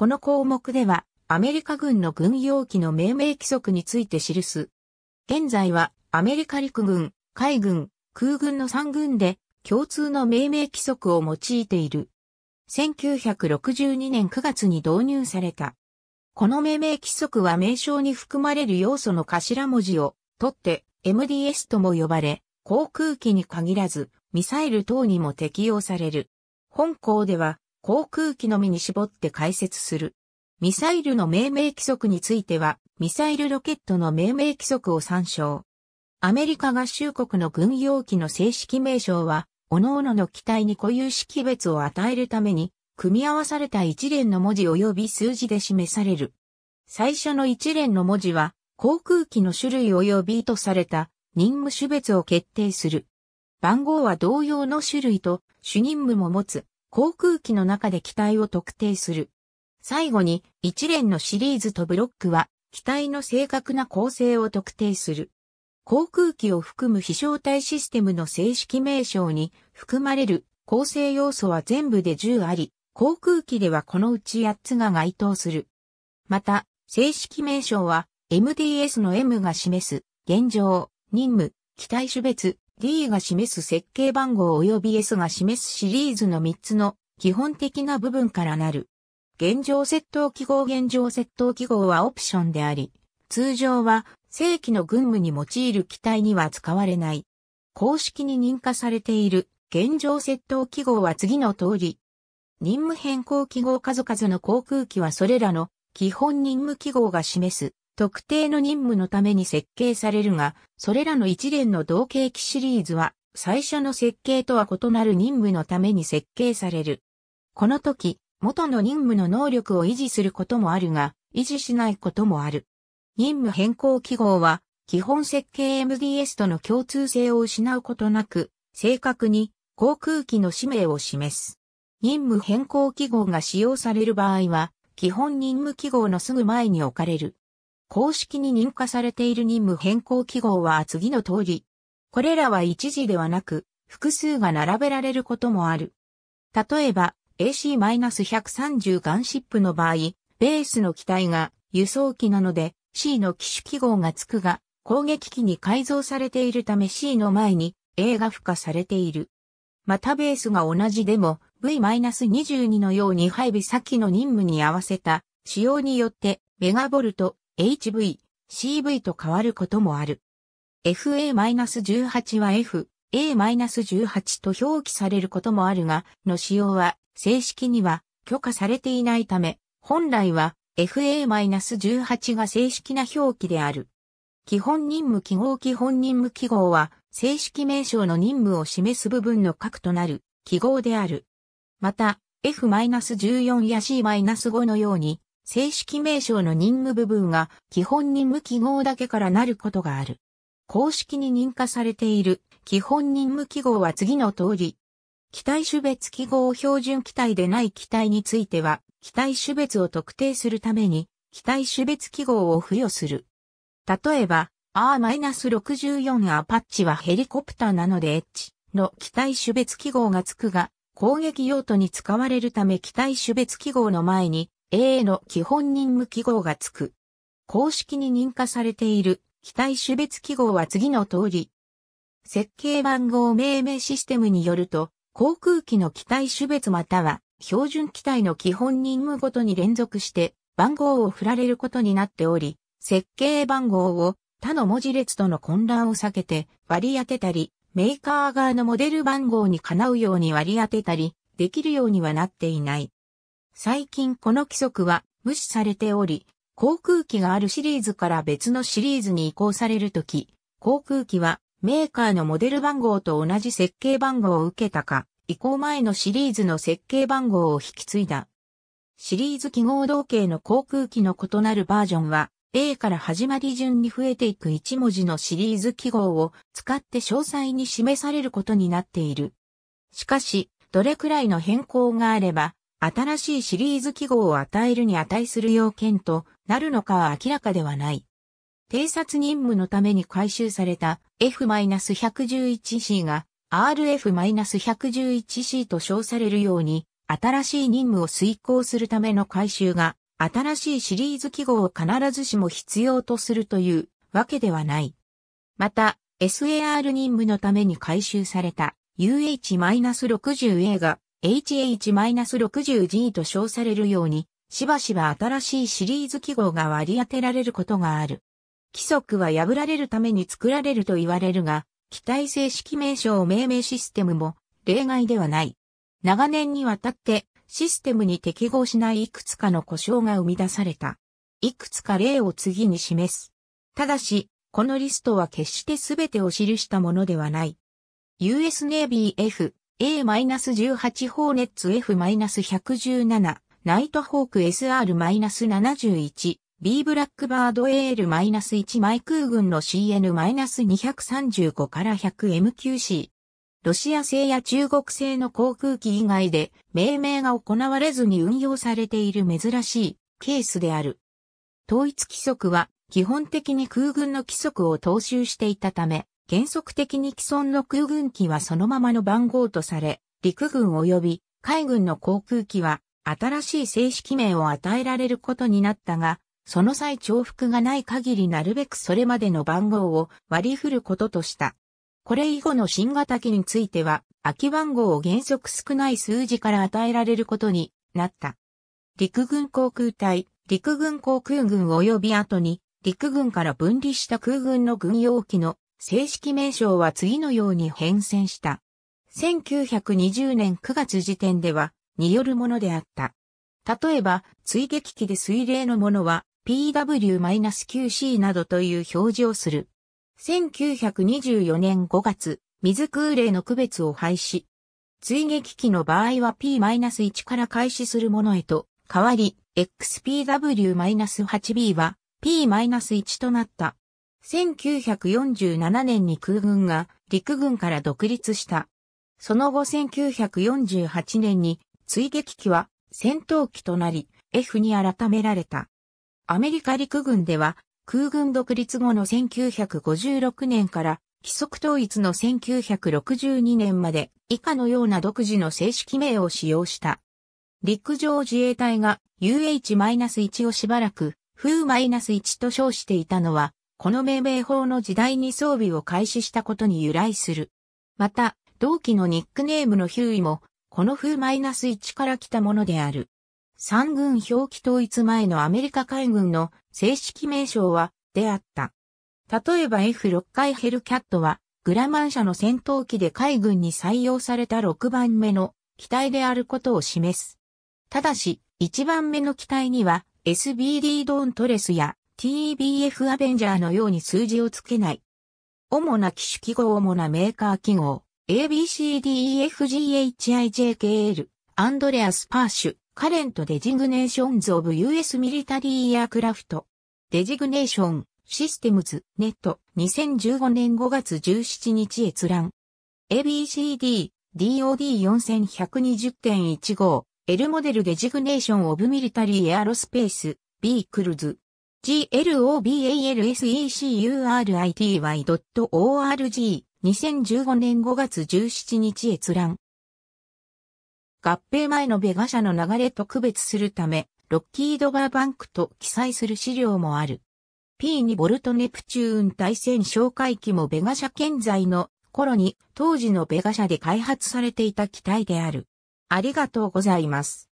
この項目では、アメリカ軍の軍用機の命名規則について記す。現在は、アメリカ陸軍、海軍、空軍の3軍で、共通の命名規則を用いている。1962年9月に導入された。この命名規則は名称に含まれる要素の頭文字を取って MDS とも呼ばれ、航空機に限らずミサイル等にも適用される。本校では航空機のみに絞って解説する。ミサイルの命名規則については、ミサイルロケットの命名規則を参照。アメリカ合衆国の軍用機の正式名称は、各々の機体に固有識別を与えるために、組み合わされた一連の文字及び数字で示される。最初の一連の文字は、航空機の種類及びとされた任務種別を決定する。番号は同様の種類と主任務も持つ航空機の中で機体を特定する。最後に、一連のシリーズとブロックは、機体の正確な構成を特定する。航空機を含む飛翔体システムの正式名称に含まれる構成要素は全部で10あり、航空機ではこのうち8つが該当する。また、正式名称は MDS の M が示す現状、任務、機体種別、D が示す設計番号及び S が示すシリーズの3つの基本的な部分からなる。現状窃盗記号現状窃盗記号はオプションであり、通常は正規の軍務に用いる機体には使われない。公式に認可されている現状窃盗記号は次の通り。任務変更記号数々の航空機はそれらの基本任務記号が示す特定の任務のために設計されるが、それらの一連の同型機シリーズは、最初の設計とは異なる任務のために設計される。この時、元の任務の能力を維持することもあるが、維持しないこともある。任務変更記号は、基本設計 MDS との共通性を失うことなく、正確に航空機の使命を示す。任務変更記号が使用される場合は、基本任務記号のすぐ前に置かれる。公式に認可されている任務変更記号は次の通り。これらは一時ではなく、複数が並べられることもある。例えば、AC-130 ガンシップの場合、ベースの機体が輸送機なので C の機種記号がつくが、攻撃機に改造されているため C の前に A が付加されている。またベースが同じでも V-22 のように配備先の任務に合わせた仕様によってメガボルト HV、CV と変わることもある。FA-18 は F、A-18 と表記されることもあるが、の使用は正式には許可されていないため、本来は FA-18 が正式な表記である。基本任務記号基本任務記号は正式名称の任務を示す部分の核となる記号である。また、F-14 や C-5 のように正式名称の任務部分が基本任務記号だけからなることがある。公式に認可されている基本任務記号は次の通り。機体種別記号標準機体でない機体については、機体種別を特定するために、機体種別記号を付与する。例えば、R-64 アパッチはヘリコプターなので H の機体種別記号が付くが、攻撃用途に使われるため機体種別記号の前に A の基本任務記号がつく。公式に認可されている機体種別記号は次の通り。設計番号命名システムによると、航空機の機体種別または標準機体の基本任務ごとに連続して番号を振られることになっており、設計番号を他の文字列との混乱を避けて割り当てたり、メーカー側のモデル番号にかなうように割り当てたり、できるようにはなっていない。最近この規則は無視されており、航空機があるシリーズから別のシリーズに移行されるとき、航空機はメーカーのモデル番号と同じ設計番号を受けたか、移行前のシリーズの設計番号を引き継いだ。シリーズ記号同型の航空機の異なるバージョンは、A から始まり順に増えていく1文字のシリーズ記号を使って詳細に示されることになっている。しかし、どれくらいの変更があれば、新しいシリーズ記号を与えるに値する要件となるのかは明らかではない。偵察任務のために回収された F-111C が RF-111C と称されるように新しい任務を遂行するための回収が新しいシリーズ記号を必ずしも必要とするというわけではない。また SAR 任務のために回収された UH-60A が HH-60G と称されるように、しばしば新しいシリーズ記号が割り当てられることがある。規則は破られるために作られると言われるが、機体正式名称命名システムも例外ではない。長年にわたってシステムに適合しないいくつかの故障が生み出された。いくつか例を次に示す。ただし、このリストは決して全てを記したものではない。US Navy F A-18 ホーネッツ F-117、ナイトホーク SR-71、B ブラックバード AL-1 マイ空軍の CN-235 から 100MQC。ロシア製や中国製の航空機以外で命名が行われずに運用されている珍しいケースである。統一規則は基本的に空軍の規則を踏襲していたため、原則的に既存の空軍機はそのままの番号とされ、陸軍及び海軍の航空機は新しい正式名を与えられることになったが、その際重複がない限りなるべくそれまでの番号を割り振ることとした。これ以後の新型機については、空き番号を原則少ない数字から与えられることになった。陸軍航空隊、陸軍航空軍及び後に、陸軍から分離した空軍の軍用機の正式名称は次のように変遷した。1920年9月時点では、によるものであった。例えば、追撃機で水冷のものは、PW-QC などという表示をする。1924年5月、水空冷の区別を廃止。追撃機の場合は P-1 から開始するものへと変わり、XPW-8B は P-1 となった。1947年に空軍が陸軍から独立した。その後1948年に追撃機は戦闘機となり F に改められた。アメリカ陸軍では空軍独立後の1956年から規則統一の1962年まで以下のような独自の正式名を使用した。陸上自衛隊が UH-1 をしばらく、風 -1 と称していたのはこの命名法の時代に装備を開始したことに由来する。また、同期のニックネームのヒューイも、この風 -1 から来たものである。三軍表記統一前のアメリカ海軍の正式名称は、であった。例えば F6 回ヘルキャットは、グラマン社の戦闘機で海軍に採用された6番目の機体であることを示す。ただし、1番目の機体には SBD ドーントレスや TBF アベンジャーのように数字をつけない。主な機種記号主なメーカー記号、ABCDEFGHIJKL、アンドレアス・パーシュ、カレント・デジグネーションズ・オブ・ US ミリタリー・エアクラフト、デジグネーション、システムズ、ネット、2015年5月17日閲覧。ABCD、DOD4120.15、L モデルデジグネーション・オブ・ミリタリー・エアロスペース、ビークルズ。global.security.org 2015年5月17日閲覧。合併前のベガ社の流れと区別するため、ロッキードバーバンクと記載する資料もある。P2 ボルトネプチューン対戦紹介機もベガ社建在の頃に当時のベガ社で開発されていた機体である。ありがとうございます。